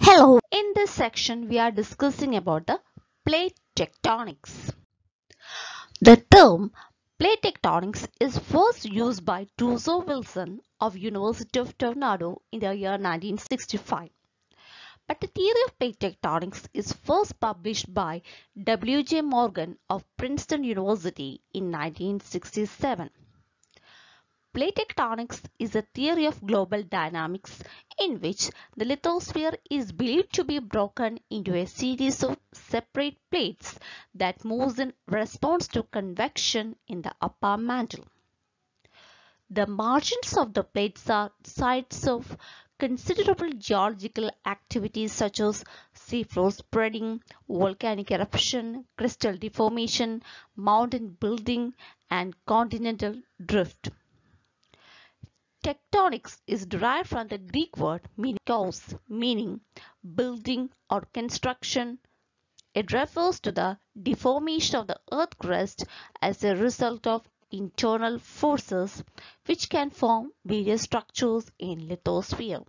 Hello, in this section we are discussing about the plate tectonics. The term plate tectonics is first used by Tuzo Wilson of University of Tornado in the year 1965. But the theory of plate tectonics is first published by W.J. Morgan of Princeton University in 1967. Plate tectonics is a theory of global dynamics in which the lithosphere is believed to be broken into a series of separate plates that moves in response to convection in the upper mantle. The margins of the plates are sites of considerable geological activities such as seafloor spreading, volcanic eruption, crystal deformation, mountain building and continental drift. Tectonics is derived from the Greek word menikos, meaning building or construction. It refers to the deformation of the earth crust as a result of internal forces which can form various structures in lithosphere.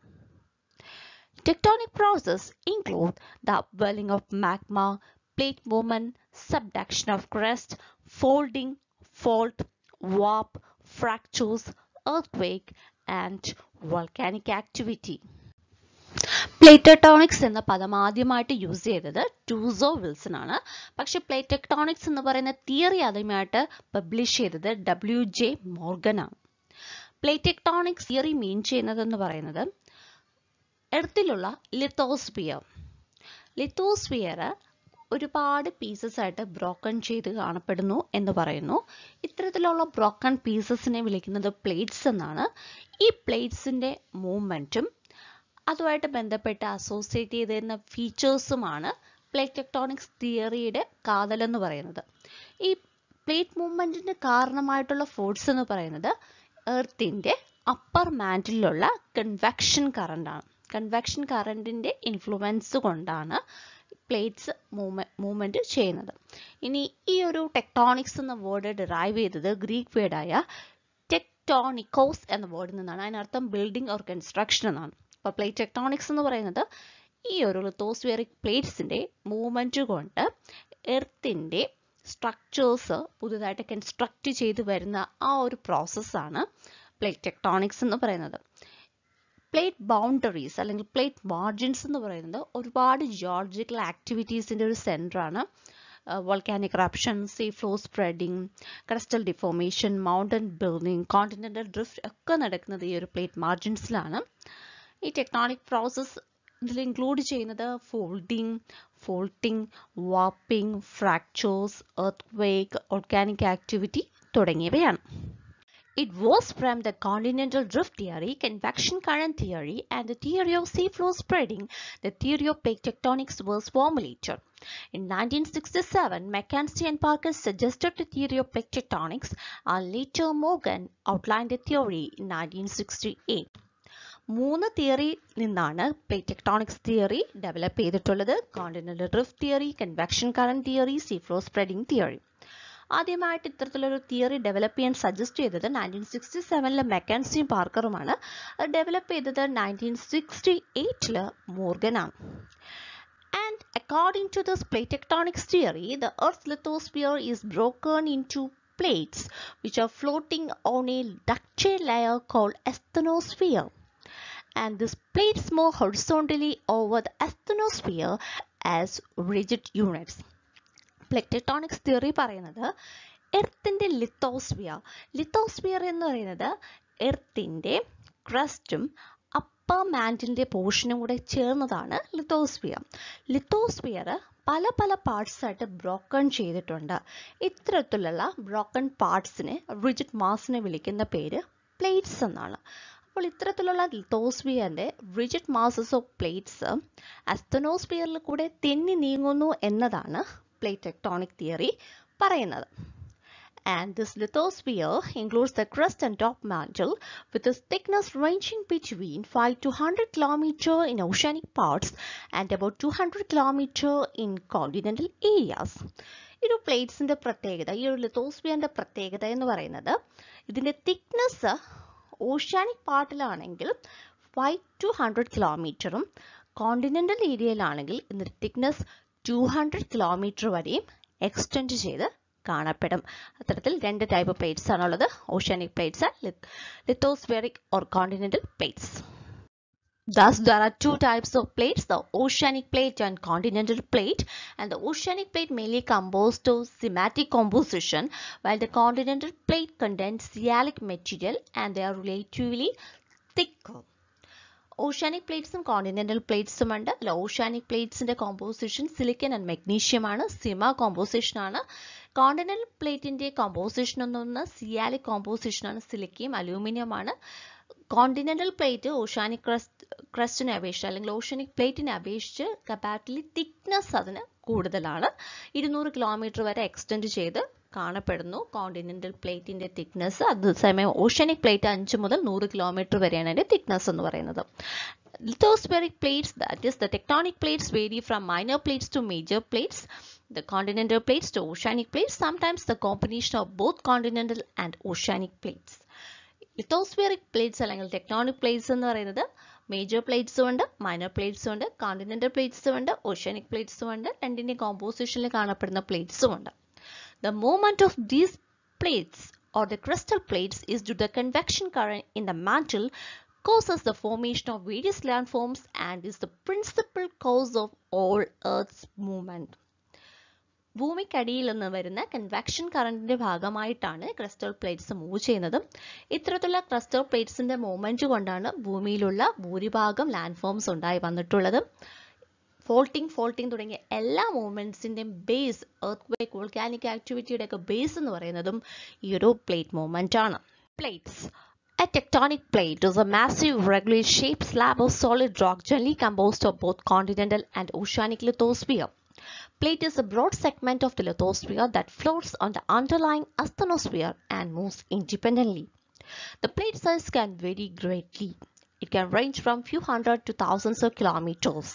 Tectonic processes include the upwelling of magma, plate movement, subduction of crust, folding, fault, warp, fractures, earthquake and volcanic activity. പ്ലേറ്റോട്ടോണിക്സ് എന്ന പദം ആദ്യമായിട്ട് use ചെയ്തത് ടൂസോ Wilson ആണ് പക്ഷെ പ്ലേറ്റക്ടോണിക്സ് എന്ന് പറയുന്ന theory ആദ്യമായിട്ട് publish ചെയ്തത് ഡബ്ല്യു ജെ മോർഗൻ ആണ് പ്ലേറ്റക്ടോണിക്സ് തിയറി മീൻ ചെയ്യുന്നത് എന്ന് പറയുന്നത് എർത്തിലുള്ള ലിത്തോസ്ഫിയർ ലിത്തോസ്ഫിയർ ഒരുപാട് പീസസ് ആയിട്ട് ബ്രോക്കൺ ചെയ്ത് കാണപ്പെടുന്നു എന്ന് പറയുന്നു ഇത്തരത്തിലുള്ള ബ്രോക്കൺ പീസസിനെ വിളിക്കുന്നത് പ്ലേറ്റ്സ് എന്നാണ് ഈ പ്ലേറ്റ്സിൻ്റെ മൂവ്മെൻറ്റും അതുമായിട്ട് ബന്ധപ്പെട്ട് അസോസിയേറ്റ് ചെയ്തിരുന്ന ഫീച്ചേഴ്സുമാണ് പ്ലേറ്റ് ടെക്ടോണിക്സ് തിയറിയുടെ കാതലെന്ന് പറയുന്നത് ഈ പ്ലേറ്റ് മൂവ്മെൻറ്റിന് കാരണമായിട്ടുള്ള ഫോഴ്സ് എന്ന് പറയുന്നത് എർത്തിൻ്റെ അപ്പർ മാൻറ്റിലുള്ള കൺവെക്ഷൻ കറണ്ടാണ് കൺവെക്ഷൻ കറണ്ടിൻ്റെ ഇൻഫ്ലുവൻസ് കൊണ്ടാണ് പ്ലേറ്റ്സ് മൂവ്മെ മൂവ്മെൻറ്റ് ചെയ്യുന്നത് ഇനി ഈ ഒരു ടെക്ടോണിക്സ് എന്ന വേർഡ് ഡിറൈവ് ചെയ്തത് ഗ്രീക്ക് വേർഡായ ടെക്ടോണിക്കോസ് എന്ന വേർഡിൽ നിന്നാണ് അതിനർത്ഥം ബിൽഡിംഗ് ഓർ കൺസ്ട്രക്ഷൻ എന്നാണ് അപ്പോൾ പ്ലേറ്റ് ടെക്ടോണിക്സ് എന്ന് പറയുന്നത് ഈ ഒരു ലിത്തോസ്ഫിയറിക് പ്ലേറ്റ്സിൻ്റെ മൂവ്മെൻറ്റ് കൊണ്ട് എർത്തിൻ്റെ സ്ട്രക്ചേഴ്സ് പുതുതായിട്ട് കൺസ്ട്രക്റ്റ് ചെയ്ത് വരുന്ന ആ ഒരു പ്രോസസ്സാണ് പ്ലേറ്റ് ടെക്ടോണിക്സ് എന്ന് പറയുന്നത് പ്ലേറ്റ് ബൗണ്ടറീസ് അല്ലെങ്കിൽ പ്ലേറ്റ് മാർജിൻസ് എന്ന് പറയുന്നത് ഒരുപാട് ജിയോളജിക്കൽ ആക്ടിവിറ്റീസിൻ്റെ ഒരു സെൻറ്ററാണ് volcanic eruption sea floor spreading crustal deformation mountain building continental drift ഒക്കെ നടക്കുന്നത് ഈ ഒരു പ്ലേറ്റ് മാർജിൻസിലാണ് ഈ ടെക്നോളിക് പ്രോസസ്സ് ഇതിൽ ഇൻക്ലൂഡ് ചെയ്യുന്നത് folding faulting warping fractures earthquake organic activity തുടങ്ങിയവയാണ് It was from the continental drift theory, convection current theory, and the theory of seafloor spreading the theory of plate tectonics was formulated. In 1967, Mackenzie and Parker suggested the theory of plate tectonics, and later Morgan outlined the theory in 1968. മൂന്ന് theory നിന്നാണ് plate tectonics theory develop continental drift theory, convection current theory, theory seafloor spreading theory. ആദ്യമായിട്ട് ഇത്തരത്തിലൊരു theory develop ചെയ്യാൻ suggest ചെയ്തത് nineteen sixty സെവനിലെ മെക്കാൻസിയും പാർക്കറുമാണ് develop ചെയ്തത് നയൻറ്റീൻ സിക്സ്റ്റി എയ്റ്റിൽ മോർഗനാണ് And according to the plate tectonic theory, the Earth's lithosphere is broken into plates which are floating on a ductile layer called asthenosphere. And these plates move horizontally over the asthenosphere as rigid units. Plate tectonics theory പറയുന്നത് എർത്തിൻ്റെ lithosphere lithosphere എന്ന് പറയുന്നത് എർത്തിൻ്റെ ക്രസ്റ്റും upper മാൻറ്റിൻ്റെ പോർഷനും കൂടെ ചേർന്നതാണ് lithosphere lithosphere പല പല parts ആയിട്ട് ബ്രോക്കൺ ചെയ്തിട്ടുണ്ട് ഇത്തരത്തിലുള്ള ബ്രോക്കൺ പാർട്സിനെ റിജിഡ് മാസിനെ വിളിക്കുന്ന പേര് പ്ലേറ്റ്സ് എന്നാണ് അപ്പോൾ ഇത്തരത്തിലുള്ള ലിത്തോസ്ഫിയറിൻ്റെ റിജിഡ് മാസസ് ഓഫ് പ്ലേറ്റ്സ് അസ്തനോസ്ഫിയറിൽ കൂടെ തെന്നി നീങ്ങുന്നു എന്നതാണ് plate tectonic theory പറയുന്നത് and this lithosphere includes the crust and top mantle with its thickness ranging between 5 to 100 km in oceanic parts and about 200 km in continental areas. ഈ ഒരു പ്ലേറ്റ്സിൻ്റെ പ്രത്യേകത ഈ ഒരു ലിത്തോസ്ഫിയറിൻ്റെ പ്രത്യേകത എന്ന് പറയുന്നത് ഇതിൻ്റെ തിക്നെസ് ഓഷ്യാനിക് പാർട്ടിലാണെങ്കിൽ ഫൈവ് ടു ഹൺഡ്രഡ് കിലോമീറ്ററും കോണ്ടിനെൻ്റൽ ഏരിയയിലാണെങ്കിൽ ഇതിൻ്റെ തിക്നെസ് 200 ടു ഹൺഡ്രഡ് കിലോമീറ്റർ വരെയും എക്സ്റ്റെൻഡ് ചെയ്ത് കാണപ്പെടും അത്തരത്തിൽ രണ്ട് type plates oceanic plates and lithospheric or continental plates. Thus, there are two types of plates, the oceanic plate and continental plate. And the oceanic plate mainly composed of sematic composition, while the continental plate contains sialic material and they are relatively thicker. Oceanic പ്ലേറ്റ്സും continental പ്ലേറ്റ്സും ഉണ്ട് അല്ല oceanic പ്ലേറ്റ്സിന്റെ composition silicon and മെഗ്നീഷ്യമാണ് sima കോമ്പോസിഷനാണ് continental പ്ലേറ്റിന്റെ composition എന്നൊന്ന് sialic കോമ്പോസിഷനാണ് സിലിക്കയും ആണ് കോണ്ടിനെന്റൽ പ്ലേറ്റ് ഓഷ്യാനിക് ക്രസ്റ്റ് ക്രസ്റ്റിനെ അപേക്ഷിച്ച് അല്ലെങ്കിൽ ഓഷ്യാനിക് പ്ലേറ്റിനെ അപേക്ഷിച്ച് കപ്പാറ്റിലി തിക്നെസ് അതിന് കൂടുതലാണ് ഇരുന്നൂറ് കിലോമീറ്റർ വരെ എക്സ്റ്റെൻഡ് ചെയ്ത് കാണപ്പെടുന്നു കോണ്ടിനെന്റൽ പ്ലേറ്റിന്റെ തിക്നെസ് അതേസമയം ഓഷ്യാനിക് പ്ലേറ്റ് അഞ്ച് മുതൽ നൂറ് കിലോമീറ്റർ വരെയാണ് അതിന്റെ തിക്നെസ് എന്ന് പറയുന്നത് lithospheric plates that is the tectonic plates vary from minor plates to major plates the continental plates to oceanic plates sometimes the combination of both continental and oceanic plates lithospheric plates അല്ലെങ്കിൽ tectonic plates എന്ന് പറയുന്നത് major പ്ലേറ്റ്സും ഉണ്ട് minor പ്ലേറ്റ്സും ഉണ്ട് continental പ്ലേറ്റ്സും ഉണ്ട് oceanic പ്ലേറ്റ്സും ഉണ്ട് രണ്ടിൻ്റെ കോമ്പോസിഷനിൽ കാണപ്പെടുന്ന പ്ലേറ്റ്സും ഉണ്ട് The movement of these plates or the crystal plates is due to the convection current in the mantle causes the formation of various landforms and is the principal cause of all Earth's movement. ഭൂമിക്കടിയിൽ നിന്ന് വരുന്ന convection കറണ്ടിന്റെ ഭാഗമായിട്ടാണ് crystal plates move ചെയ്യുന്നത് ഇത്തരത്തിലുള്ള crystal പ്ലേറ്റ്സിന്റെ movement കൊണ്ടാണ് ഭൂമിയിലുള്ള ഭൂരിഭാഗം forms ഉണ്ടായി വന്നിട്ടുള്ളത് Faulting, faulting, during തുടങ്ങിയ moments മൂവ്മെൻറ്റ്സിൻ്റെയും base earth earthquake, volcanic activity ഒക്കെ ബേസ് എന്ന് പറയുന്നതും ഈ ഒരു plate മൂവ്മെൻ്റ് ആണ് Plates. A tectonic plate is a massive regularly shaped slab of solid rock generally composed of both continental and oceanic lithosphere. Plate is a broad segment of the lithosphere that floats on the underlying asthenosphere and moves independently. The plate size can vary greatly. It can range from few hundred to thousands of kilometers.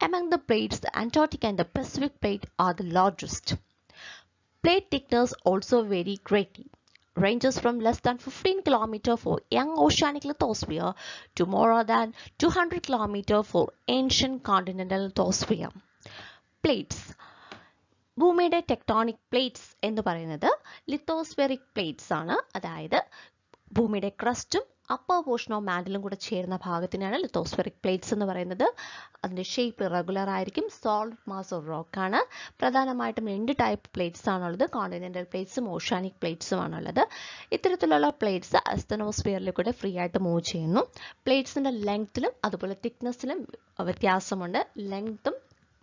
Among the plates, the Antarctic and the Pacific plate are the largest. Plate thickness also vary greatly, ranges from less than 15 km for young oceanic lithosphere to more than 200 km for ancient continental lithosphere. Plates ഭൂമിയുടെ tectonic plates എന്ന് പറയുന്നത് lithospheric plates ആണ് the ഭൂമിയുടെ crustum upper portion of മാൻഡിലും കൂടെ ചേരുന്ന ഭാഗത്തിനാണ് lithospheric plates എന്ന് പറയുന്നത് അതിൻ്റെ ഷേപ്പ് ഇറഗുലർ ആയിരിക്കും സോളിഡ് മാസ് ഓഫ് റോക്കാണ് പ്രധാനമായിട്ടും രണ്ട് ടൈപ്പ് പ്ലേറ്റ്സ് ആണുള്ളത് കോണ്ടിനെൻ്റൽ പ്ലേറ്റ്സും ഓഷാനിക് പ്ലേറ്റ്സും ആണുള്ളത് ഇത്തരത്തിലുള്ള പ്ലേറ്റ്സ് അസ്തനോസ്ഫിയറിൽ കൂടെ ഫ്രീ ആയിട്ട് മൂവ് ചെയ്യുന്നു പ്ലേറ്റ്സിൻ്റെ ലെങ്ത്തിലും അതുപോലെ തിക്നെസ്സിലും വ്യത്യാസമുണ്ട് ലെങ്ത്തും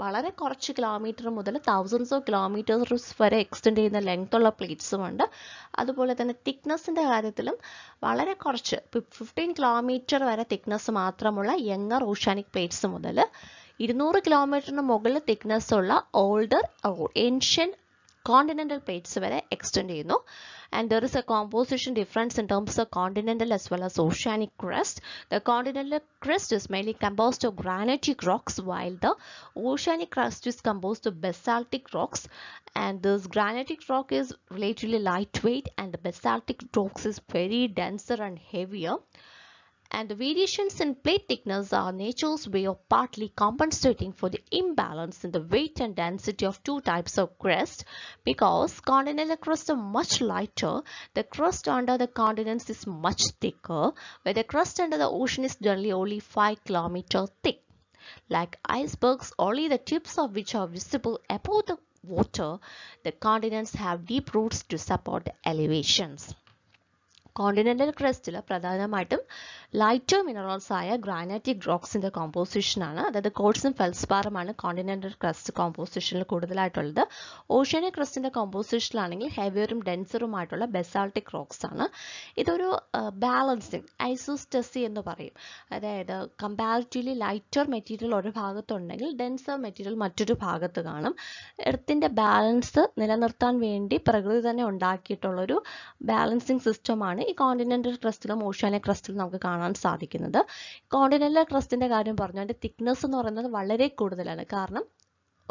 വളരെ കുറച്ച് കിലോമീറ്റർ മുതൽ തൗസൻഡ്സ് ഓഫ് കിലോമീറ്റേഴ്സ് വരെ എക്സ്റ്റെൻഡ് ചെയ്യുന്ന ലെങ്ത് ഉള്ള ഉണ്ട് അതുപോലെ തന്നെ തിക്നെസ്സിൻ്റെ കാര്യത്തിലും വളരെ കുറച്ച് ഫിഫ്റ്റീൻ കിലോമീറ്റർ വരെ തിക്നെസ് മാത്രമുള്ള യങ്ങർ ഓഷാനിക് പ്ലേറ്റ്സ് മുതൽ ഇരുന്നൂറ് കിലോമീറ്ററിന് മുകളിൽ തിക്നെസ് ഉള്ള older ancient continental plates were extend, You know? And there is a composition difference in terms of continental as well as oceanic crust. The continental crust is mainly composed of granitic rocks while the oceanic crust is composed of basaltic rocks. And this granitic rock is relatively lightweight and the basaltic rocks is very denser and heavier and the variations in plate thickness are nature's way of partly compensating for the imbalance in the weight and density of two types of crust because continental crust are much lighter, the crust under the continents is much thicker, where the crust under the ocean is generally only 5 km thick. Like icebergs, only the tips of which are visible above the water, the continents have deep roots to support the elevations. Continental ക്രസ്റ്റിൽ പ്രധാനമായിട്ടും lighter minerals ആയ ഗ്രാനൈറ്റിക് റോക്സിന്റെ കോമ്പോസിഷനാണ് അതായത് കോഡ്സും ഫെൽസ്പാറുമാണ് continental crest കോമ്പോസിഷനിൽ കൂടുതലായിട്ടുള്ളത് oceanic ക്രസ്റ്റിന്റെ കോമ്പോസിഷനിലാണെങ്കിൽ ഹെവിയറും ഡെൻസറുമായിട്ടുള്ള ബെസാൾട്ടിക് rocks ആണ് ഇതൊരു balancing ഐസോസ്റ്റസി എന്ന് പറയും അതായത് കമ്പാരിറ്റീവ്ലി ലൈറ്റർ മെറ്റീരിയൽ ഒരു ഭാഗത്തുണ്ടെങ്കിൽ ഡെൻസർ മെറ്റീരിയൽ മറ്റൊരു ഭാഗത്ത് കാണും എർത്തിന്റെ ബാലൻസ് നിലനിർത്താൻ വേണ്ടി പ്രകൃതി തന്നെ ഉണ്ടാക്കിയിട്ടുള്ളൊരു ബാലൻസിങ് സിസ്റ്റമാണ് ഈ കോണ്ടിനെൻ്റൽ ക്രസ്റ്റിലും ഓഷ്യാനിക് ക്രസ്റ്റിലും നമുക്ക് കാണാൻ സാധിക്കുന്നത് കോണ്ടിനെൻ്റൽ ക്രസ്റ്റിൻ്റെ കാര്യം പറഞ്ഞു അതിൻ്റെ തിക്നെസ് എന്ന് പറയുന്നത് വളരെ കൂടുതലാണ് കാരണം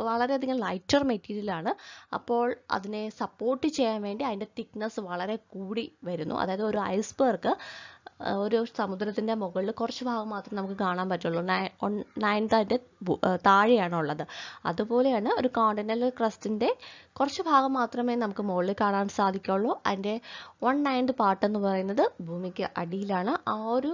വളരെയധികം ലൈറ്റർ മെറ്റീരിയലാണ് അപ്പോൾ അതിനെ സപ്പോർട്ട് ചെയ്യാൻ വേണ്ടി അതിൻ്റെ തിക്നെസ് വളരെ കൂടി വരുന്നു അതായത് ഒരു ഐസ്ബർഗ് ഒരു സമുദ്രത്തിൻ്റെ മുകളിൽ കുറച്ച് ഭാഗം മാത്രമേ നമുക്ക് കാണാൻ പറ്റുള്ളൂ നയൻതാൻ്റെ താഴെയാണ് ഉള്ളത് അതുപോലെയാണ് ഒരു കോണ്ടിനൽ ക്രസ്റ്റിൻ്റെ കുറച്ച് ഭാഗം മാത്രമേ നമുക്ക് മുകളിൽ കാണാൻ സാധിക്കുള്ളൂ അതിൻ്റെ വൺ നയൻത് പാർട്ട് എന്ന് പറയുന്നത് ഭൂമിക്ക് അടിയിലാണ് ആ ഒരു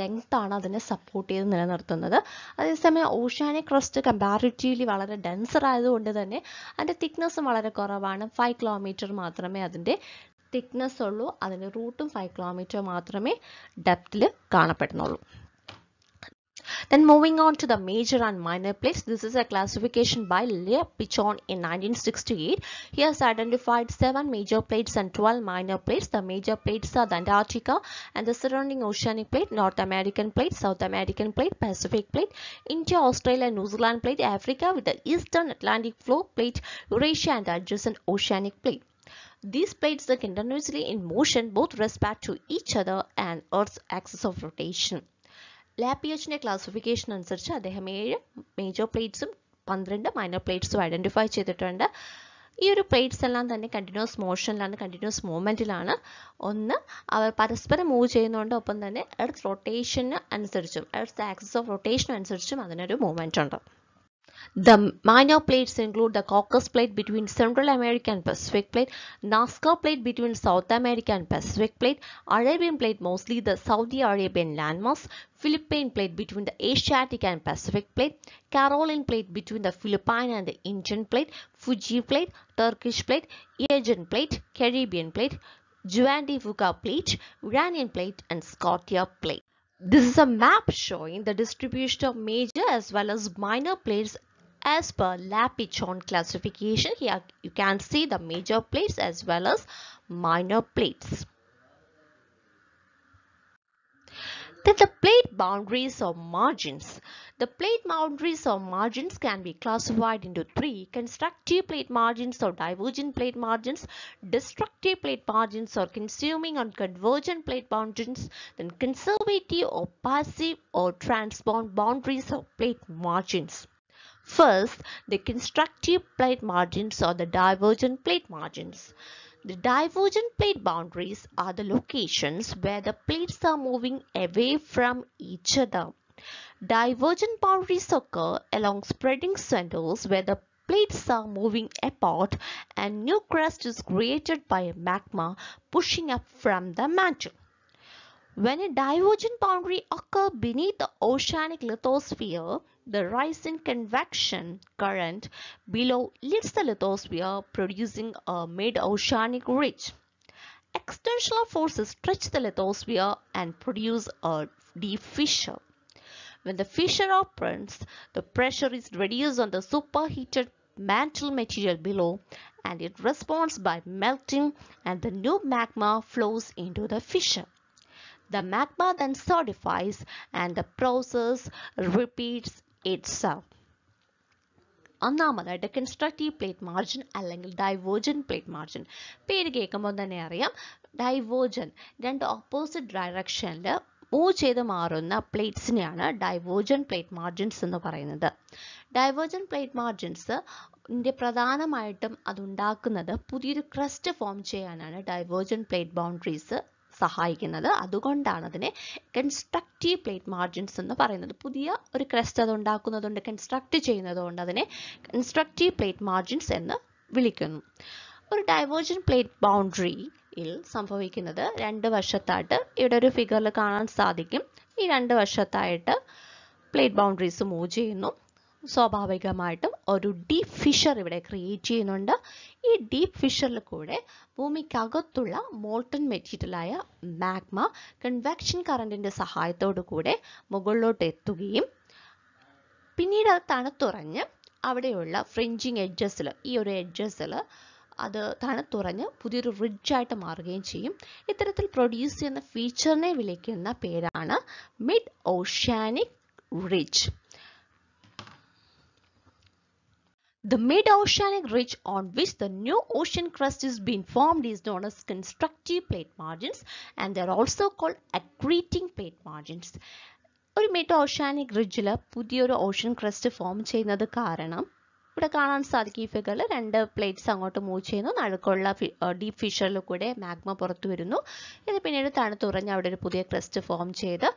ലെങ്ത്താണ് അതിനെ സപ്പോർട്ട് ചെയ്ത് നിലനിർത്തുന്നത് അതേസമയം ഓഷ്യാനിക് ക്രസ്റ്റ് കമ്പാരിറ്റീവ്ലി വളരെ ഡെൻസർ ആയതുകൊണ്ട് തന്നെ അതിൻ്റെ തിക്നെസ്സും വളരെ കുറവാണ് ഫൈവ് കിലോമീറ്റർ മാത്രമേ അതിൻ്റെ തിക്നെസ് ഉള്ളൂ അതിൻ്റെ റൂട്ടും ഫൈവ് കിലോമീറ്റർ മാത്രമേ ഡെപ്തിൽ കാണപ്പെടുന്നുള്ളൂ Then moving on to the major and minor plates, this is a classification by Le Pichon in 1968. He has identified seven major plates and 12 minor plates. The major plates are the Antarctica and the surrounding oceanic plate, North American plate, South American plate, Pacific plate, India, Australia, New Zealand plate, Africa with the Eastern Atlantic floor plate, Eurasia and the adjacent oceanic plate. These plates are continuously in motion both respect to each other and Earth's axis of rotation. ലാപ്പിയച്ചിൻ്റെ classification അനുസരിച്ച് അദ്ദേഹം ഏഴ് major പ്ലേറ്റ്സും പന്ത്രണ്ട് minor പ്ലേറ്റ്സും identify ചെയ്തിട്ടുണ്ട് ഈ ഒരു plates എല്ലാം തന്നെ കണ്ടിന്യൂസ് മോഷനിലാണ് കണ്ടിന്യൂസ് മൂവ്മെൻറ്റിലാണ് ഒന്ന് അവർ പരസ്പരം മൂവ് ചെയ്യുന്നതുകൊണ്ട് ഒപ്പം തന്നെ എർത്ത് റൊട്ടേഷന് അനുസരിച്ചും എർത്ത് ആക്സിസ് ഓഫ് റൊട്ടേഷൻ അനുസരിച്ചും അതിനൊരു മൂവ്മെന്റ് ഉണ്ട് The minor plates include the Caucasus Plate between Central America and Pacific Plate, Nazca Plate between South America and Pacific Plate, Arabian Plate mostly the Saudi Arabian landmass, Philippine Plate between the Asiatic and Pacific Plate, Caroline Plate between the Philippine and the Indian Plate, Fuji Plate, Turkish Plate, Asian Plate, Caribbean Plate, Juan de Fuca Plate, Iranian Plate and Scotia Plate. This is a map showing the distribution of major as well as minor plates as per Lapichon classification, here you can see the major plates as well as minor plates. Then the plate boundaries or margins. The plate boundaries or margins can be classified into three, constructive plate margins or divergent plate margins, destructive plate margins or consuming and convergent plate margins, then conservative or passive or transbound boundaries or plate margins. First, the constructive plate margins or the divergent plate margins. The divergent plate boundaries are the locations where the plates are moving away from each other. Divergent boundaries occur along spreading centers where the plates are moving apart and new crust is created by a magma pushing up from the mantle. When a divergent boundary occurs beneath the oceanic lithosphere, the rise in convection current below leaves the lithosphere producing a mid-oceanic ridge. Extensional forces stretch the lithosphere and produce a deep fissure. When the fissure opens, the pressure is reduced on the superheated mantle material below and it responds by melting and the new magma flows into the fissure. The magma then solidifies and the process repeats itself. ഒന്നാമതായിട്ട് constructive plate margin അല്ലെങ്കിൽ divergent plate margin പേര് കേൾക്കുമ്പോൾ തന്നെ അറിയാം divergent രണ്ട് opposite ഡയറക്ഷനിൽ move ചെയ്ത് മാറുന്ന പ്ലേറ്റ്സിനെയാണ് ഡൈവേർജൻ പ്ലേറ്റ് മാർജിൻസ് എന്ന് പറയുന്നത് ഡൈവേർജൻ പ്ലേറ്റ് മാർജിൻസ് ഇതിൻ്റെ പ്രധാനമായിട്ടും അതുണ്ടാക്കുന്നത് പുതിയൊരു ക്രസ്റ്റ് ഫോം ചെയ്യാനാണ് ഡൈവേർജൻ പ്ലേറ്റ് ബൗണ്ടറീസ് സഹായിക്കുന്നത് അതുകൊണ്ടാണ് അതിനെ കൺസ്ട്രക്റ്റീവ് പ്ലേറ്റ് മാർജിൻസ് എന്ന് പറയുന്നത് പുതിയ ഒരു ക്രസ്റ്റ് അത് ഉണ്ടാക്കുന്നതുകൊണ്ട് കൺസ്ട്രക്ട് ചെയ്യുന്നതുകൊണ്ട് അതിനെ കൺസ്ട്രക്റ്റീവ് പ്ലേറ്റ് മാർജിൻസ് എന്ന് വിളിക്കുന്നു ഒരു ഡൈവേർജൻ പ്ലേറ്റ് ബൗണ്ടറിയിൽ സംഭവിക്കുന്നത് രണ്ട് വർഷത്തായിട്ട് ഇവിടെ ഒരു ഫിഗറിൽ കാണാൻ സാധിക്കും ഈ രണ്ട് വർഷത്തായിട്ട് പ്ലേറ്റ് ബൗണ്ടറീസ് മൂവ് ചെയ്യുന്നു സ്വാഭാവികമായിട്ടും ഒരു ഡീപ് ഫിഷർ ഇവിടെ ക്രിയേറ്റ് ചെയ്യുന്നുണ്ട് ഈ ഡീപ് ഫിഷറിൽ കൂടെ ഭൂമിക്കകത്തുള്ള മോൾട്ടൺ മെറ്റീരിയലായ മാഗ്മ കൺവെക്ഷൻ കറണ്ടിൻ്റെ സഹായത്തോടു കൂടെ മുകളിലോട്ട് എത്തുകയും പിന്നീട് അത് തണുത്തുറഞ്ഞ് അവിടെയുള്ള ഫ്രിഞ്ചിങ് എഡ്ജസ്സിൽ ഈ ഒരു എഡ്ജസ്സിൽ അത് തണുത്തുറഞ്ഞ് പുതിയൊരു റിഡ്ജായിട്ട് മാറുകയും ചെയ്യും ഇത്തരത്തിൽ പ്രൊഡ്യൂസ് ചെയ്യുന്ന ഫീച്ചറിനെ വിളിക്കുന്ന പേരാണ് mid oceanic ridge The mid-oceanic ridge on which the new ocean crust is being formed is known as constructive plate margins and they are also called accreting plate margins. ഒരു മിഡ് ഓഷ്യാനിക് റിഡ്ജിൽ പുതിയൊരു ocean crest form ചെയ്യുന്നത് കാരണം ഇവിടെ കാണാൻ സാധിക്കും ഈ ഫിഗറിൽ രണ്ട് പ്ലേറ്റ്സ് അങ്ങോട്ട് മൂവ് ചെയ്യുന്നു നടുക്കുള്ള ഡീപ് ഫിഷറിൽ കൂടെ മാഗ്മ പുറത്തു വരുന്നു ഇത് പിന്നീട് തണുത്തുറഞ്ഞ് അവിടെ ഒരു പുതിയ ക്രസ്റ്റ് ഫോം ചെയ്ത്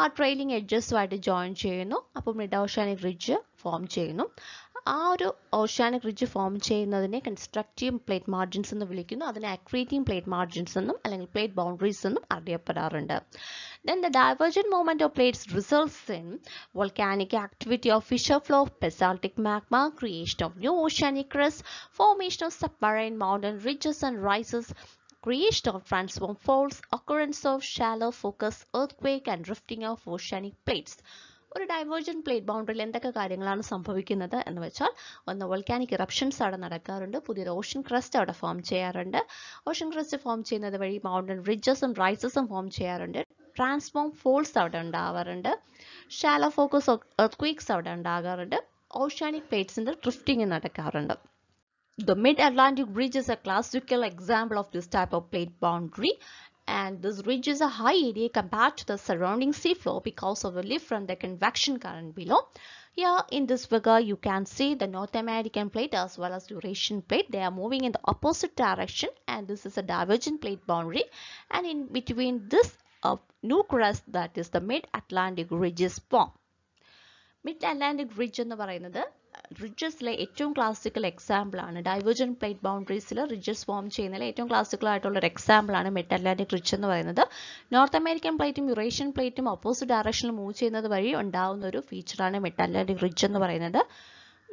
ആ ട്രെയിലിംഗ് എഡ്ജസുമായിട്ട് ജോയിൻ ചെയ്യുന്നു അപ്പോൾ മിഡ് ഓഷ്യാനിക് റിഡ്ജ് ഫോം ചെയ്യുന്നു ആ ഒരു ഓഷ്യാനിക് റിഡ്ജ് ഫോം ചെയ്യുന്നതിനെ കൺസ്ട്രക്റ്റീവ് പ്ലേറ്റ് and എന്ന് വിളിക്കുന്നു അതിനെ അക്രീറ്റീവ് പ്ലേറ്റ് plate എന്നും അല്ലെങ്കിൽ the ബൗണ്ടറീസ് എന്നും അറിയപ്പെടാറുണ്ട് Then the divergent movement of plates results in volcanic activity of fissure flow, basaltic magma, creation of new oceanic crust, formation of submarine mountain ridges and rises, creation of transform faults, occurrence of shallow focus earthquake and drifting of oceanic plates. ഒരു divergent plate ബൗണ്ടറിയിൽ എന്തൊക്കെ കാര്യങ്ങളാണ് സംഭവിക്കുന്നത് എന്ന് വെച്ചാൽ ഒന്ന് volcanic eruptions അവിടെ നടക്കാറുണ്ട് പുതിയൊരു ഓഷൻ ക്രസ്റ്റ് അവിടെ ഫോം ചെയ്യാറുണ്ട് ഓഷൻ ക്രസ്റ്റ് ഫോം ചെയ്യുന്നത് വഴി മൗണ്ടൻ റിഡ്ജസും റൈസസും ഫോം ചെയ്യാറുണ്ട് ട്രാൻസ്ഫോം ഫോൾസ് അവിടെ ഉണ്ടാവാറുണ്ട് ഷാലോ ഫോക്കസ് ക്വീക്സ് അവിടെ ഉണ്ടാകാറുണ്ട് ഓഷ്യാനിക് പ്ലേറ്റ്സിൻ്റെ ഡ്രിഫ്റ്റിംഗ് നടക്കാറുണ്ട് the mid Atlantic ridge is a classical example of this type of plate boundary and this ridge is a high area compared to the surrounding seafloor because of the lift from the convection current below. Here in this figure you can see the North American plate as well as Eurasian plate. They are moving in the opposite direction and this is a divergent plate boundary and in between this a new crust that is the Mid-Atlantic Ridge is formed. Mid-Atlantic ridge എന്ന് പറയുന്നത് റിഡ്ജസിലെ ഏറ്റവും classical എക്സാമ്പിളാണ് divergent plate ബൗണ്ടറീസിൽ ridges form ചെയ്യുന്നതിൽ ഏറ്റവും classical ആയിട്ടുള്ള ഒരു എക്സാമ്പിളാണ് മിഡ് അറ്റ്ലാന്റിക് റിഡ്ജ് എന്ന് പറയുന്നത് നോർത്ത് അമേരിക്കൻ പ്ലേറ്റും യുറേഷ്യൻ പ്ലേറ്റും ഓപ്പോസിറ്റ് ഡയറക്ഷനിൽ മൂവ് ചെയ്യുന്നത് വഴി ഉണ്ടാകുന്ന ഒരു ഫീച്ചറാണ് മിഡ് അറ്റ്ലാന്റിക് റിഡ്ജ് എന്ന് പറയുന്നത്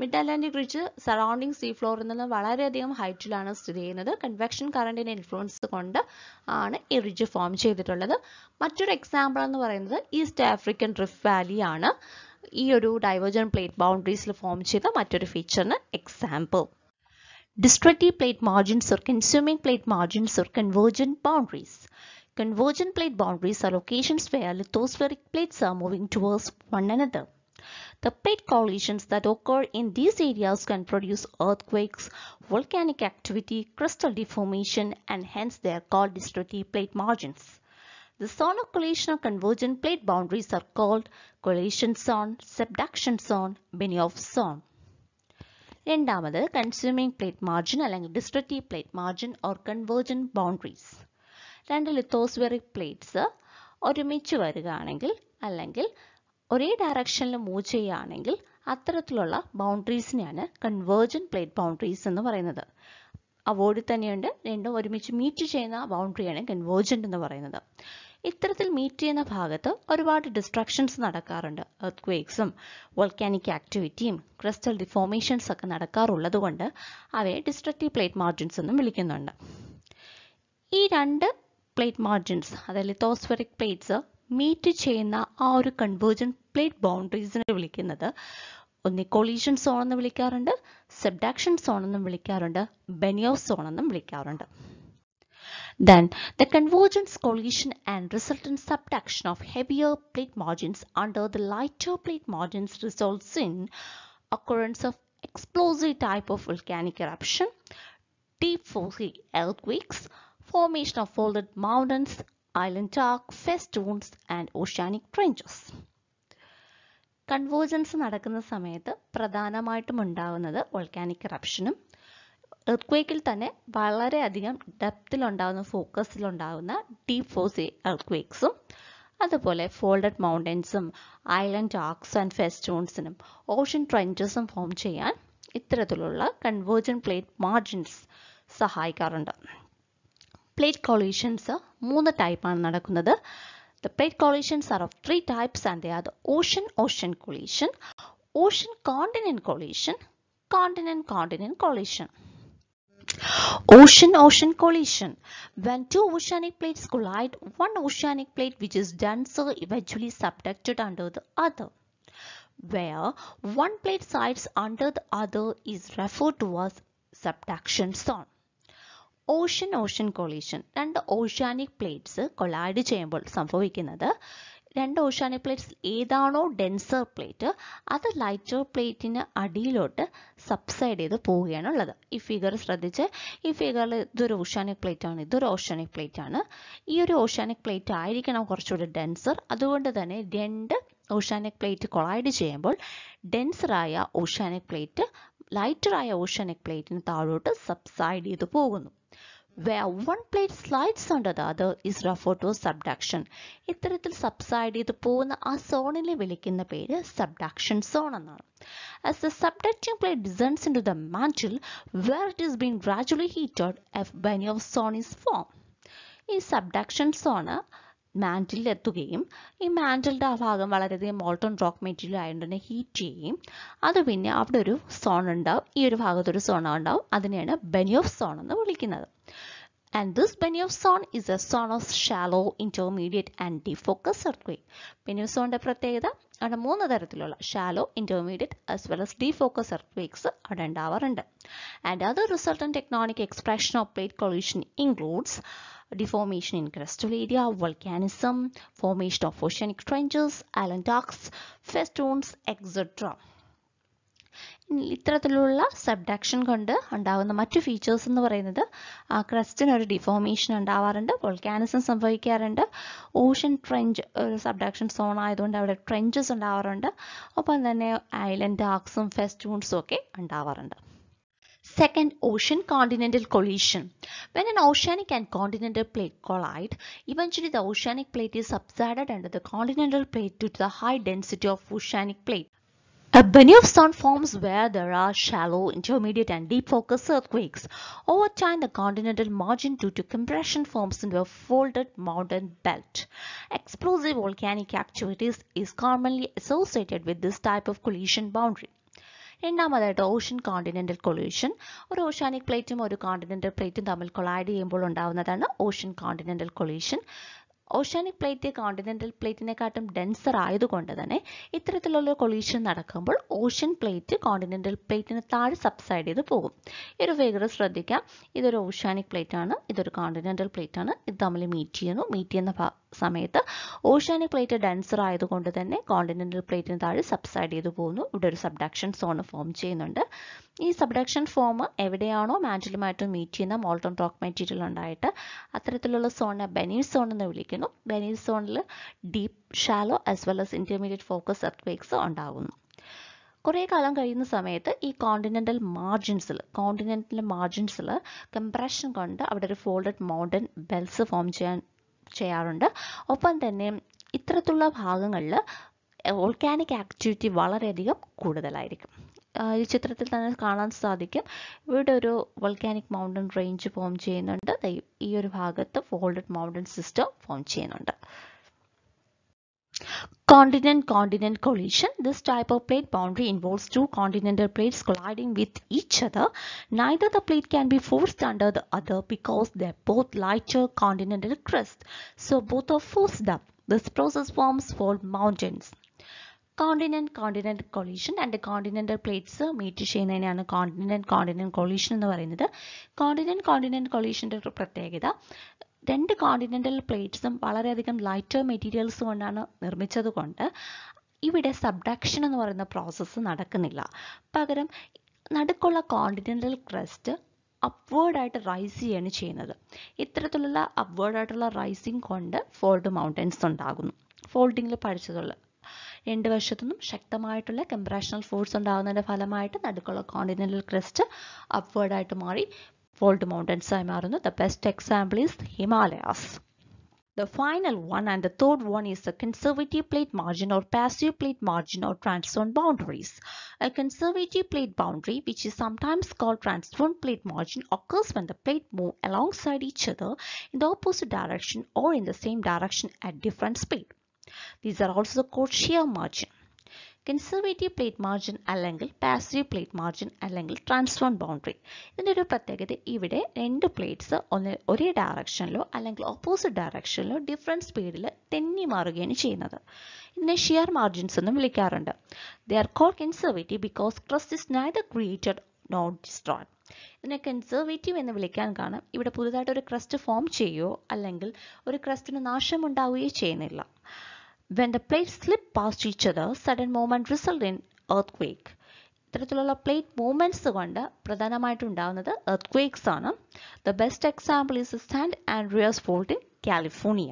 mid Atlantic ridge surrounding sea ഫ്ലോറിൽ നിന്ന് വളരെയധികം ഹൈറ്റിലാണ് സ്ഥിതി ചെയ്യുന്നത് കൺവെക്ഷൻ കറണ്ടിൻ്റെ ഇൻഫ്ലുവൻസ് കൊണ്ട് ആണ് ഈ റിഡ്ജ് ഫോം ചെയ്തിട്ടുള്ളത് മറ്റൊരു എക്സാമ്പിൾ എന്ന് പറയുന്നത് ഈസ്റ്റ് ആഫ്രിക്കൻ റിഫ് വാലി ആണ് ഈ ഒരു ഡൈവേർജൻ പ്ലേറ്റ് ബൗണ്ടറീസിൽ ഫോം ചെയ്ത മറ്റൊരു ഫീച്ചറിന് example destructive plate margins or consuming plate margins or convergent boundaries Convergent plate boundaries are locations where lithospheric plates are moving towards one another. The plate collisions that occur in these areas can produce earthquakes, volcanic activity, crystal deformation and hence they are called destructive plate margins. The zone of collision or convergent plate boundaries are called collision zone, subduction zone, Benioff zone. രണ്ടാമത് consuming plate margin അല്ലെങ്കിൽ destructive plate margin or convergent boundaries രണ്ട് lithospheric plates ഒരുമിച്ച് വരികയാണെങ്കിൽ അല്ലെങ്കിൽ ഒരേ ഡയറക്ഷനിൽ move ചെയ്യുകയാണെങ്കിൽ അത്തരത്തിലുള്ള ബൗണ്ടറീസിനെയാണ് കൺവേർജൻ പ്ലേറ്റ് ബൗണ്ടറീസ് എന്ന് പറയുന്നത് അവോർഡിൽ തന്നെയുണ്ട് രണ്ടും ഒരുമിച്ച് മീറ്റ് ചെയ്യുന്ന ബൗണ്ടറിയാണ് കൺവേർജൻ്റ് എന്ന് പറയുന്നത് ഇത്തരത്തിൽ മീറ്റ് ചെയ്യുന്ന ഭാഗത്ത് ഒരുപാട് ഡിസ്ട്രക്ഷൻസ് നടക്കാറുണ്ട് എർത്ത് ക്വേക്സും വോൾക്കാനിക് ആക്ടിവിറ്റിയും ക്രിസ്റ്റൽ ഡിഫോമേഷൻസ് ഒക്കെ നടക്കാറുള്ളത് കൊണ്ട് അവയെ ഡിസ്ട്രക്റ്റീവ് പ്ലേറ്റ് മാർജിൻസ് എന്നും വിളിക്കുന്നുണ്ട് ഈ രണ്ട് പ്ലേറ്റ് മാർജിൻസ് അതായത് ലിത്തോസ്ഫെറിക് പ്ലേറ്റ്സ് മീറ്റ് ചെയ്യുന്ന ആ ഒരു കൺവേർജൻ പ്ലേറ്റ് ബൗണ്ടറീസിനെ വിളിക്കുന്നത് ഒന്ന് കൊളീഷൻ സോൺ എന്ന് വിളിക്കാറുണ്ട് സെബ്ഡാക്ഷൻ സോൺ എന്നും വിളിക്കാറുണ്ട് ബെനിയോസ് സോൺ എന്നും വിളിക്കാറുണ്ട് Then the convergence, collision and resultant subduction of heavier plate margins under the lighter plate margins results in occurrence of explosive type of volcanic eruption, deep fossae earthquakes, formation of folded mountains, island arc festoons and oceanic trenches. Convergence pradana നടക്കുന്ന സമയത്ത് പ്രധാനമായിട്ടും the volcanic eruption. എർത്ത്ക്വേക്കിൽ തന്നെ വളരെയധികം ഡെപ്തിലുണ്ടാകുന്ന ഫോക്കസിലുണ്ടാകുന്ന deep foci എർത്ത്ക്വേക്സും അതുപോലെ folded മൗണ്ടൻസും island arcs and ഫെസ്റ്റൂൺസിനും ocean ട്രെഞ്ചസും ഫോം ചെയ്യാൻ ഇത്തരത്തിലുള്ള കൺവേർജൻ പ്ലേറ്റ് മാർജിൻസ് സഹായിക്കാറുണ്ട് പ്ലേറ്റ് കൊളീഷൻസ് മൂന്ന് ടൈപ്പാണ് നടക്കുന്നത് the plate collisions are of three types and they are the ocean ocean collision ocean continent collision continent continent collision Ocean-ocean collision. When two oceanic plates collide, one oceanic plate which is denser eventually subducted under the other. Where one plate sides under the other is referred to as subduction zone. Ocean-ocean collision: ocean the oceanic plates collide, collide ചെയ്യുമ്പോൾ സംഭവിക്കുന്നത് രണ്ട് oceanic plates ഏതാണോ denser plate അത് lighter പ്ലേറ്റിന് അടിയിലോട്ട് subside ചെയ്ത് പോവുകയാണ് ഉള്ളത് ഈ ഫിഗർ ശ്രദ്ധിച്ച് ഈ ഫിഗറിൽ ഇതൊരു ഓഷ്യാനിക് പ്ലേറ്റ് ആണ് ഇതൊരു ഓഷ്യാനിക് പ്ലേറ്റ് ആണ് ഈ ഒരു ഓഷ്യാനിക് പ്ലേറ്റ് ആയിരിക്കണം കുറച്ചുകൂടി ഡെൻസർ അതുകൊണ്ട് തന്നെ രണ്ട് ഓഷ്യാനിക് പ്ലേറ്റ് കൊളൈഡ് ചെയ്യുമ്പോൾ ഡെൻസറായ ഓഷ്യാനിക് പ്ലേറ്റ് ലൈറ്ററായ ഓഷ്യാനിക് പ്ലേറ്റിന് താഴോട്ട് സബ്സൈഡ് ചെയ്ത് പോകുന്നു where one plate slides under the other is referred to as subduction ഇത്തരത്തിൽ സബ്സൈഡ് ചെയ്ത് പോകുന്ന ആ സോണിനെ വിളിക്കുന്ന പേര് സബ്ഡക്ഷൻ സോൺ എന്നാണ് As the subducting plate descends into the mantle where it is being gradually heated, a bany of zone is formed. ഈ subduction zone mantle എത്തുകയും ഈ മാൻറ്റിലിൻ്റെ ആ ഭാഗം വളരെയധികം മോൾട്ടൺ റോക്ക് മെറ്റീരിയൽ ആയതുകൊണ്ട് തന്നെ ഹീറ്റ് ചെയ്യുകയും അത് പിന്നെ അവിടെ ഒരു സോൺ ഉണ്ടാവും ഈ ഒരു ഭാഗത്തൊരു സോൺ ഉണ്ടാവും അതിനെയാണ് ബെനിയോഫ് സോൺ എന്ന് വിളിക്കുന്നത് and this Benioff zone is a zone of shallow intermediate and deep focus earthquake. Benioff സോണിൻ്റെ പ്രത്യേകത അവിടെ മൂന്ന് തരത്തിലുള്ള shallow intermediate as well as deep focus earthquakes അവിടെ ഉണ്ടാവാറുണ്ട് and other resultant tectonic expression of plate collision includes deformation in crustal area, volcanism, formation of oceanic trenches, island docks, festoons, etc. ഇത്തരത്തിലുള്ള subduction കൊണ്ട് ഉണ്ടാകുന്ന മറ്റു features എന്ന് പറയുന്നത് ക്രസ്റ്റിന് ഒരു deformation ഉണ്ടാവാറുണ്ട് വോൾക്കാനിസം സംഭവിക്കാറുണ്ട് ഓഷൻ ട്രെഞ്ച് ഒരു സബ്ഡക്ഷൻ സോൺ ആയതുകൊണ്ട് അവിടെ ട്രെഞ്ചസ് ഉണ്ടാവാറുണ്ട് ഒപ്പം തന്നെ ഐലൻഡ് ആക്സും ഫെസ്റ്റൂൺസും ഒക്കെ ഉണ്ടാവാറുണ്ട് Second, ocean-continental collision. When an oceanic and continental plate collide, eventually the oceanic plate is subsided under the continental plate due to the high density of oceanic plate. A of zone forms where there are shallow, intermediate and deep focus earthquakes. Over time, the continental margin due to compression forms into a folded mountain belt. Explosive volcanic activities is commonly associated with this type of collision boundary. രണ്ടാമതായിട്ട് ocean continental collision ഒരു oceanic പ്ലേറ്റും ഒരു continental പ്ലേറ്റും തമ്മിൽ collide ചെയ്യുമ്പോൾ ഉണ്ടാകുന്നതാണ് ocean continental collision oceanic plate continental പ്ലേറ്റിനെക്കാട്ടും denser ആയതുകൊണ്ട് തന്നെ ഇത്തരത്തിലുള്ള കൊളീഷൻ നടക്കുമ്പോൾ ഓഷ്യൻ പ്ലേറ്റ് കോണ്ടിനെൻ്റൽ പ്ലേറ്റിന് താഴെ സബ്സൈഡ് ചെയ്ത് പോകും ഈ ഒരു വേഗത ശ്രദ്ധിക്കാം ഇതൊരു ഓഷ്യാനിക് പ്ലേറ്റ് ആണ് ഇതൊരു കോണ്ടിനെൻ്റൽ പ്ലേറ്റ് ആണ് ഇത് തമ്മിൽ മീറ്റ് ചെയ്യുന്നു മീറ്റ് ചെയ്യുന്ന സമയത്ത് ഓഷ്യാനിക് പ്ലേറ്റ് ഡെൻസർ ആയതുകൊണ്ട് തന്നെ കോണ്ടിനെന്റൽ പ്ലേറ്റിന് താഴെ സബ്സൈഡ് ചെയ്തു പോകുന്നു ഇവിടെ ഒരു സബ്ഡക്ഷൻ സോൺ ഫോം ചെയ്യുന്നുണ്ട് ഈ സബ്ഡക്ഷൻ ഫോം എവിടെയാണോ മാന്റലുമായിട്ട് മീറ്റ് ചെയ്യുന്ന മോൾട്ടൺ റോക്ക് മെറ്റീരിയൽ ഉണ്ടായിട്ട് അത്തരത്തിലുള്ള സോണിനെ ബെനീസ് സോൺ എന്ന് വിളിക്കുന്നു ബെനീസ് സോണിൽ deep shallow as well as intermediate focus earth ഉണ്ടാകുന്നു കുറേ കാലം കഴിയുന്ന സമയത്ത് ഈ കോണ്ടിനെന്റൽ മാർജിൻസിൽ കോണ്ടിനെന്റൽ മാർജിൻസിൽ കംപ്രഷൻ കൊണ്ട് അവിടെ ഒരു ഫോൾഡഡ് മൗണ്ടൻ ബെൽസ് ഫോം ചെയ്യാൻ ചെയ്യാറുണ്ട് ഒപ്പം തന്നെ ഇത്തരത്തിലുള്ള ഭാഗങ്ങളിൽ വോൾക്കാനിക് ആക്ടിവിറ്റി വളരെയധികം കൂടുതലായിരിക്കും ഈ ചിത്രത്തിൽ തന്നെ കാണാൻ സാധിക്കും ഇവിടെ ഒരു വൾക്കാനിക് മൗണ്ടൻ റേഞ്ച് ഫോം ചെയ്യുന്നുണ്ട് ഈ ഒരു ഭാഗത്ത് ഫോൾഡഡ് മൗണ്ടൻ സിസ്റ്റം ഫോം ചെയ്യുന്നുണ്ട് Continent-continent collision. This type of plate boundary involves two continental plates colliding with each other. Neither the plate can be forced under the other because they are both lighter continental crust. So both are forced up. This process forms fold mountains. Continent collision and continental plates meet ചെയ്യുന്നതിനാണ് continent continent collision collision. പറയുന്നത് continent continent continent-continent collision. രണ്ട് continental പ്ലേറ്റ്സും വളരെയധികം lighter materials കൊണ്ടാണ് നിർമ്മിച്ചത് കൊണ്ട് ഇവിടെ subduction എന്ന് പറയുന്ന പ്രോസസ്സ് നടക്കുന്നില്ല പകരം നടുക്കുള്ള കോണ്ടിനെൻ്റൽ ക്രസ്റ്റ് അപ്വേർഡായിട്ട് റൈസ് ചെയ്യാണ് ചെയ്യുന്നത് ഇത്തരത്തിലുള്ള അപ്വേർഡായിട്ടുള്ള റൈസിങ് കൊണ്ട് ഫോൾഡ് മൗണ്ടൻസ് ഉണ്ടാകുന്നു ഫോൾഡിങ്ങിൽ പഠിച്ചതുള്ള രണ്ട് വർഷത്തൊന്നും ശക്തമായിട്ടുള്ള കംപ്രാഷണൽ ഫോഴ്സ് ഉണ്ടാകുന്നതിൻ്റെ ഫലമായിട്ട് നടുക്കുള്ള കോണ്ടിനെൻ്റൽ ക്രസ്റ്റ് അപ്വേർഡായിട്ട് മാറി fault mountains ആയി the best example is Himalayas the final one and the third one is the conservative plate margin or passive plate margin or transform boundaries. A conservative plate boundary, which is sometimes called transform plate margin, occurs when the plates move alongside each other in the opposite direction or in the same direction at different speed. These are also called shear margin. Conservative plate margin അല്ലെങ്കിൽ passive plate margin അല്ലെങ്കിൽ transform boundary ഇതിൻ്റെ ഒരു പ്രത്യേകത ഇവിടെ രണ്ട് plates ഒന്ന് ഒരേ ഡയറക്ഷനിലോ അല്ലെങ്കിൽ ഓപ്പോസിറ്റ് ഡയറക്ഷനിലോ ഡിഫറെൻറ്റ് സ്പീഡിൽ തെന്നി മാറുകയാണ് ചെയ്യുന്നത് ഇതിനെ ഷിയർ മാർജിൻസ് എന്നും വിളിക്കാറുണ്ട് they are call conservative because crust is neither created not destroyed ഇതിനെ കൺസർവേറ്റീവ് എന്ന് വിളിക്കാൻ കാരണം ഇവിടെ പുതുതായിട്ട് ഒരു ക്രസ്റ്റ് ഫോം ചെയ്യുകയോ അല്ലെങ്കിൽ ഒരു ക്രസ്റ്റിന് നാശമുണ്ടാവുകയോ ചെയ്യുന്നില്ല when the plates slip past each other, sudden movement result in earthquake. ഇത്തരത്തിലുള്ള പ്ലേറ്റ് മൂവ്മെൻറ്റ്സ് കൊണ്ട് പ്രധാനമായിട്ടും ഉണ്ടാകുന്നത് എർത്ത് ക്വേക്സ് ആണ് the best example is San Andreas fault in California